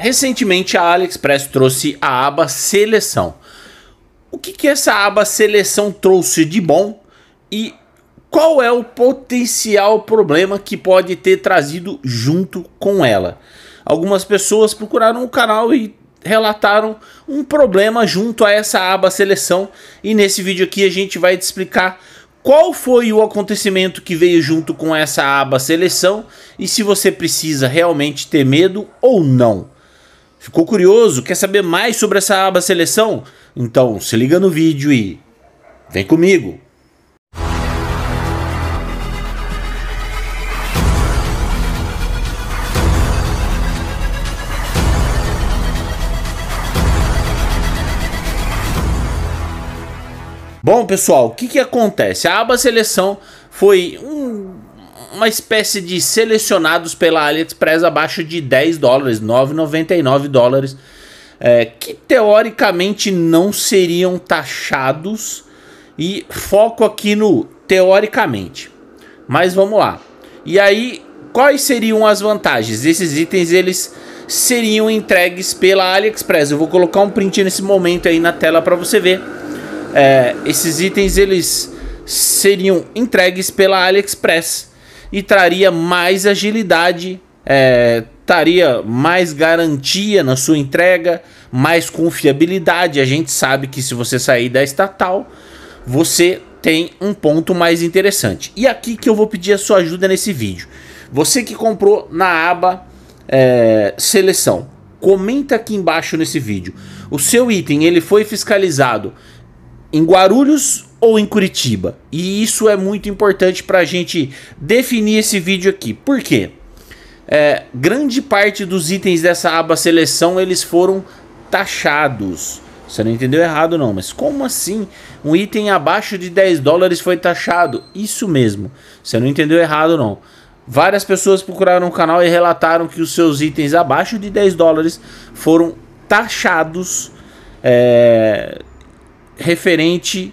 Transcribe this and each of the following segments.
Recentemente a AliExpress trouxe a aba seleção. O que, que essa aba seleção trouxe de bom e qual é o potencial problema que pode ter trazido junto com ela? Algumas pessoas procuraram o canal e relataram um problema junto a essa aba seleção e nesse vídeo aqui a gente vai te explicar qual foi o acontecimento que veio junto com essa aba seleção e se você precisa realmente ter medo ou não. Ficou curioso? Quer saber mais sobre essa aba seleção? Então se liga no vídeo e vem comigo! Bom pessoal, o que, que acontece? A aba seleção foi um uma espécie de selecionados pela AliExpress abaixo de 10 dólares, 9,99 dólares, é, que teoricamente não seriam taxados. E foco aqui no teoricamente. Mas vamos lá. E aí, quais seriam as vantagens? Esses itens eles seriam entregues pela AliExpress. Eu vou colocar um print nesse momento aí na tela para você ver. É, esses itens eles seriam entregues pela AliExpress e traria mais agilidade, é, traria mais garantia na sua entrega, mais confiabilidade. A gente sabe que se você sair da estatal, você tem um ponto mais interessante. E aqui que eu vou pedir a sua ajuda nesse vídeo. Você que comprou na aba é, seleção, comenta aqui embaixo nesse vídeo. O seu item ele foi fiscalizado em Guarulhos ou em Curitiba. E isso é muito importante para a gente definir esse vídeo aqui. Por quê? É, grande parte dos itens dessa aba seleção eles foram taxados. Você não entendeu errado não, mas como assim? Um item abaixo de 10 dólares foi taxado? Isso mesmo. Você não entendeu errado não. Várias pessoas procuraram o canal e relataram que os seus itens abaixo de 10 dólares foram taxados é, referente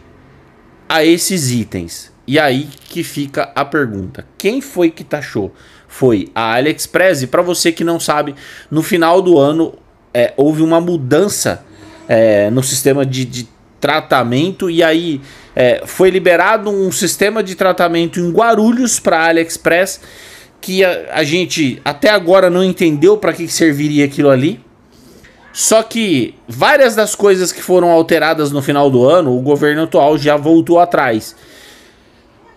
a esses itens. E aí que fica a pergunta: quem foi que taxou? Foi a AliExpress. E para você que não sabe, no final do ano é, houve uma mudança é, no sistema de, de, tratamento e aí é, foi liberado um sistema de tratamento em Guarulhos para AliExpress que a, a, gente até agora não entendeu para que serviria aquilo ali. Só que várias das coisas que foram alteradas no final do ano, o governo atual já voltou atrás.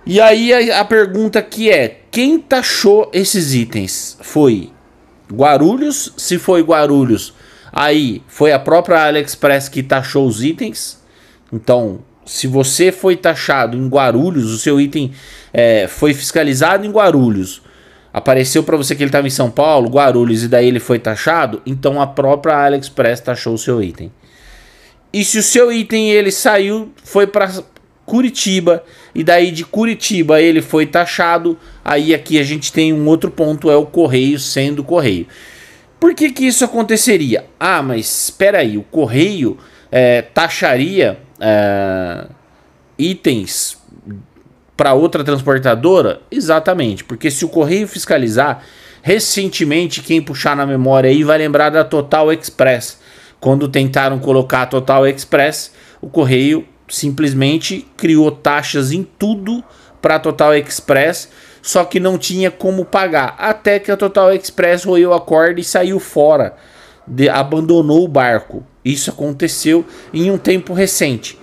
E aí a, a pergunta que é: quem taxou esses itens? Foi Guarulhos? Se foi Guarulhos, aí foi a própria AliExpress que taxou os itens. Então, se você foi taxado em Guarulhos, o seu item é, foi fiscalizado em Guarulhos apareceu para você que ele estava em São Paulo, Guarulhos, e daí ele foi taxado, então a própria AliExpress taxou o seu item. E se o seu item ele saiu, foi para Curitiba, e daí de Curitiba ele foi taxado, aí aqui a gente tem um outro ponto, é o correio sendo correio. Por que que isso aconteceria? Ah, mas espera aí, o correio é, taxaria é, itens para outra transportadora? Exatamente, porque se o correio fiscalizar, recentemente quem puxar na memória aí vai lembrar da Total Express. Quando tentaram colocar a Total Express, o correio simplesmente criou taxas em tudo para a Total Express, só que não tinha como pagar. Até que a Total Express roeu a corda e saiu fora, de, abandonou o barco. Isso aconteceu em um tempo recente.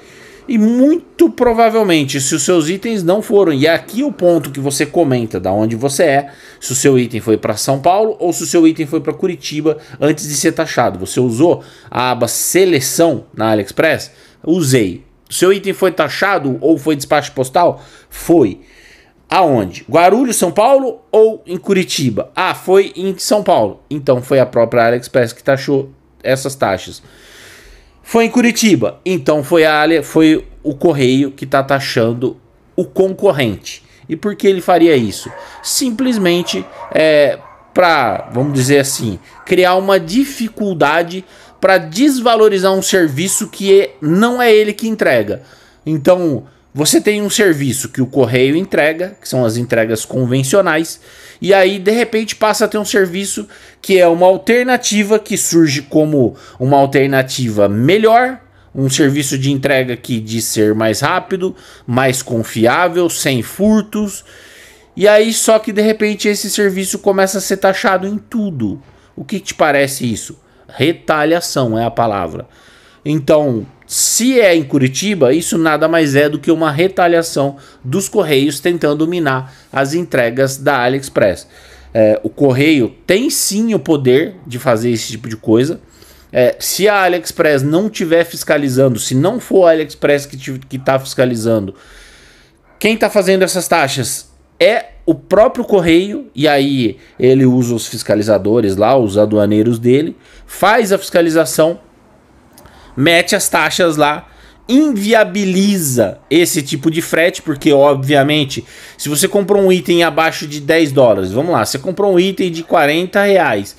E muito provavelmente, se os seus itens não foram, e é aqui o ponto que você comenta da onde você é, se o seu item foi para São Paulo ou se o seu item foi para Curitiba antes de ser taxado. Você usou a aba seleção na AliExpress? Usei. Seu item foi taxado ou foi despacho postal? Foi. Aonde? Guarulhos, São Paulo ou em Curitiba? Ah, foi em São Paulo. Então foi a própria AliExpress que taxou essas taxas. Foi em Curitiba. Então foi a foi o correio que está taxando o concorrente. E por que ele faria isso? Simplesmente é, para, vamos dizer assim, criar uma dificuldade para desvalorizar um serviço que não é ele que entrega. Então, você tem um serviço que o correio entrega, que são as entregas convencionais, e aí de repente passa a ter um serviço que é uma alternativa que surge como uma alternativa melhor, um serviço de entrega que diz ser mais rápido, mais confiável, sem furtos. E aí só que de repente esse serviço começa a ser taxado em tudo. O que te parece isso? Retaliação é a palavra. Então, se é em Curitiba, isso nada mais é do que uma retaliação dos Correios tentando minar as entregas da AliExpress. É, o Correio tem sim o poder de fazer esse tipo de coisa. É, se a AliExpress não estiver fiscalizando, se não for a AliExpress que está fiscalizando, quem está fazendo essas taxas é o próprio correio, e aí ele usa os fiscalizadores lá, os aduaneiros dele, faz a fiscalização mete as taxas lá, inviabiliza esse tipo de frete, porque obviamente, se você comprou um item abaixo de 10 dólares, vamos lá, você comprou um item de 40 reais.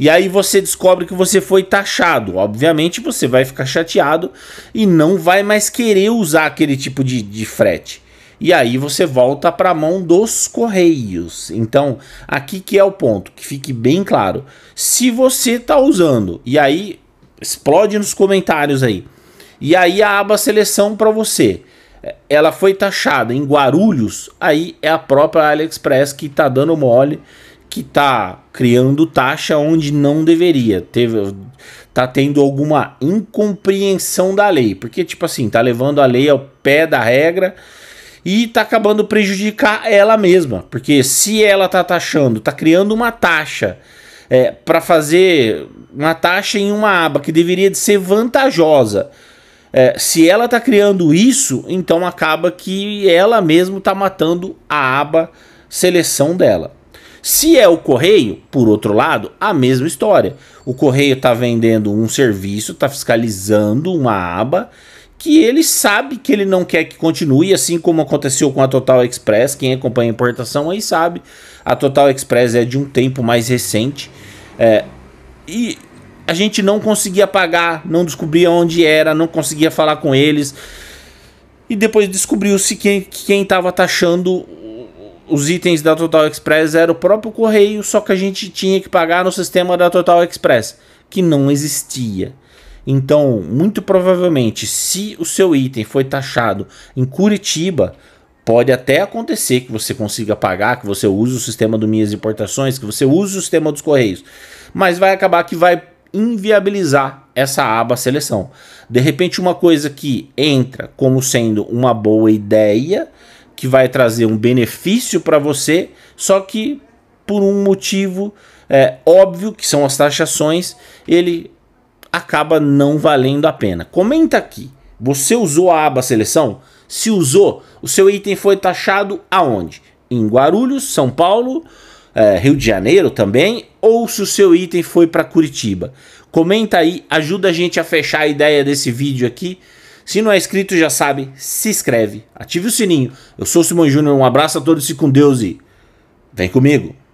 E aí você descobre que você foi taxado. Obviamente você vai ficar chateado e não vai mais querer usar aquele tipo de, de frete. E aí você volta para a mão dos correios. Então, aqui que é o ponto, que fique bem claro. Se você está usando, e aí Explode nos comentários aí. E aí a aba seleção para você. Ela foi taxada em Guarulhos, aí é a própria AliExpress que tá dando mole, que tá criando taxa onde não deveria. Teve tá tendo alguma incompreensão da lei, porque tipo assim, tá levando a lei ao pé da regra e tá acabando prejudicar ela mesma, porque se ela tá taxando, tá criando uma taxa é, para fazer uma taxa em uma aba que deveria de ser vantajosa. É, se ela está criando isso, então acaba que ela mesmo está matando a aba seleção dela. Se é o correio, por outro lado, a mesma história. O correio está vendendo um serviço, está fiscalizando uma aba que ele sabe que ele não quer que continue, assim como aconteceu com a Total Express. Quem acompanha a importação aí sabe. A Total Express é de um tempo mais recente. É, e a gente não conseguia pagar, não descobria onde era, não conseguia falar com eles. E depois descobriu-se que quem estava taxando os itens da Total Express era o próprio correio, só que a gente tinha que pagar no sistema da Total Express, que não existia. Então, muito provavelmente, se o seu item foi taxado em Curitiba, pode até acontecer que você consiga pagar, que você use o sistema do Minhas Importações, que você use o sistema dos Correios, mas vai acabar que vai inviabilizar essa aba seleção. De repente, uma coisa que entra como sendo uma boa ideia, que vai trazer um benefício para você, só que por um motivo é, óbvio, que são as taxações, ele acaba não valendo a pena. Comenta aqui. Você usou a aba seleção? Se usou, o seu item foi taxado aonde? Em Guarulhos, São Paulo, é, Rio de Janeiro também? Ou se o seu item foi para Curitiba? Comenta aí, ajuda a gente a fechar a ideia desse vídeo aqui. Se não é inscrito, já sabe, se inscreve, ative o sininho. Eu sou o Simão Júnior, um abraço a todos e com Deus e vem comigo.